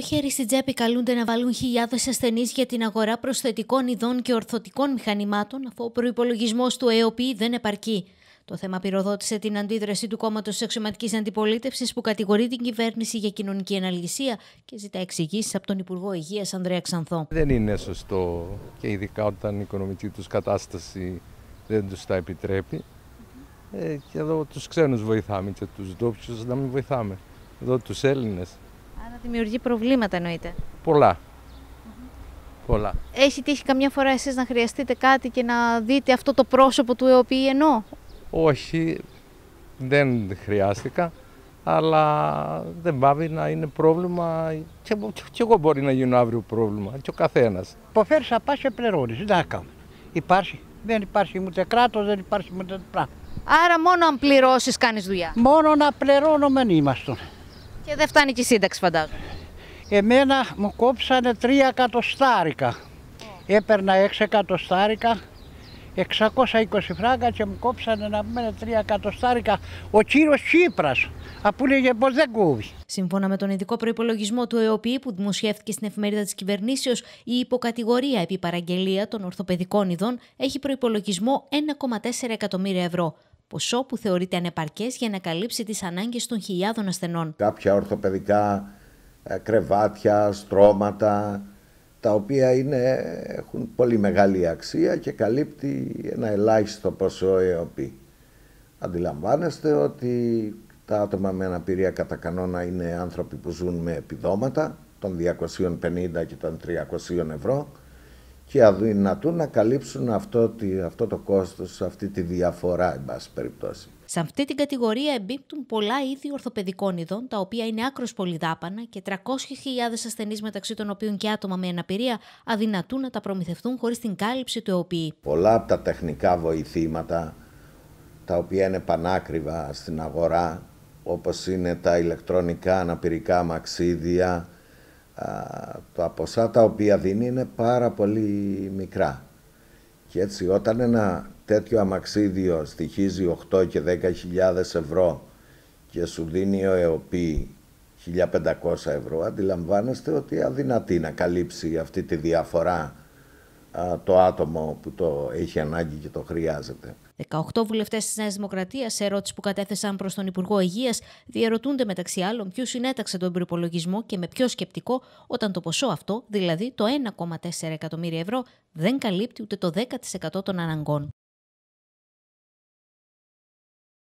το χέρι στην τσέπη καλούνται να βάλουν χιλιάδες ασθενείς για την αγορά προσθετικών ειδών και ορθωτικών μηχανημάτων, αφού ο προπολογισμό του ΕΟΠΗ δεν επαρκεί. Το θέμα πυροδότησε την αντίδραση του κόμματος της Αξιωματικής Αντιπολίτευσης, που κατηγορεί την κυβέρνηση για κοινωνική αναλυσία και ζητά εξηγήσεις από τον Υπουργό Υγείας Ανδρέα Ξανθό. Δεν είναι σωστό και ειδικά όταν η οικονομική τους κατάσταση δεν τους τα επιτρέπει. Ε, και εδώ τους ξένους βοηθάμε και τους ντόπιους να μην βοηθάμε. Εδώ τους Έλληνες Δημιουργεί προβλήματα εννοείται. Πολλά. Πολλά. Έχει τύχει καμιά φορά εσείς να χρειαστείτε κάτι και να δείτε αυτό το πρόσωπο του ΕΟΠΗ ενώ. Όχι, δεν χρειάστηκα, αλλά δεν πάβει να είναι πρόβλημα και, και εγώ μπορεί να γίνω αύριο πρόβλημα και ο καθένας. Υποφέρεις να πας και πληρώνεις, δεν θα Υπάρχει, δεν υπάρχει ούτε κράτος, δεν υπάρχει ούτε πράγμα. Άρα μόνο αν πληρώσεις κάνεις δουλειά. Μόνο να μεν είμαστε. Και δεν φτάνει και η σύνταξη φαντάζομαι. Εμένα μου κόψανε τρία εκατοστάρικα. Έπαιρνα 6 εκατοστάρικα, 620 φράγκα και μου κόψανε να πούμε τρία εκατοστάρικα ο κύριος Τσίπρας, που λέγε πως δεν κόβει. Σύμφωνα με τον ειδικό προπολογισμό του ΕΟΠΗ που δημοσιεύτηκε στην εφημερίδα της κυβερνήσεως, η υποκατηγορία επί παραγγελία των ορθοπαιδικών ειδών έχει προπολογισμό 1,4 εκατομμύρια ευρώ ποσό που θεωρείται ανεπαρκές για να καλύψει τις ανάγκες των χιλιάδων ασθενών. Κάποια ορθοπαιδικά ε, κρεβάτια, στρώματα, τα οποία είναι, έχουν πολύ μεγάλη αξία και καλύπτει ένα ελάχιστο ποσό ΕΟΠΗ. Αντιλαμβάνεστε ότι τα άτομα με αναπηρία κατά κανόνα είναι άνθρωποι που ζουν με επιδόματα των 250 και των 300 ευρώ και αδυνατούν να καλύψουν αυτό, αυτό το κόστος, αυτή τη διαφορά, εν πάση περιπτώσει. Σε αυτή την κατηγορία εμπίπτουν πολλά είδη ορθοπαιδικών ειδών, τα οποία είναι άκρος πολυδάπανα και 300.000 ασθενείς, μεταξύ των οποίων και άτομα με αναπηρία, αδυνατούν να τα προμηθευτούν χωρίς την κάλυψη του ΕΟΠΗ. Πολλά από τα τεχνικά βοηθήματα, τα οποία είναι πανάκριβα στην αγορά, όπως είναι τα ηλεκτρονικά αναπηρικά μαξίδια, τα ποσά τα οποία δίνει είναι πάρα πολύ μικρά. Και έτσι όταν ένα τέτοιο αμαξίδιο στοιχίζει 8 και 10.000 ευρώ και σου δίνει ο ΕΟΠΗ 1500 ευρώ, αντιλαμβάνεστε ότι αδυνατεί να καλύψει αυτή τη διαφορά το άτομο που το έχει ανάγκη και το χρειάζεται. 18 βουλευτές της Νέας Δημοκρατίας, σε ερώτηση που κατέθεσαν προς τον Υπουργό Υγείας, διαρωτούνται μεταξύ άλλων ποιος συνέταξε τον προπολογισμό και με ποιο σκεπτικό, όταν το ποσό αυτό, δηλαδή το 1,4 εκατομμύρια ευρώ, δεν καλύπτει ούτε το 10% των αναγκών.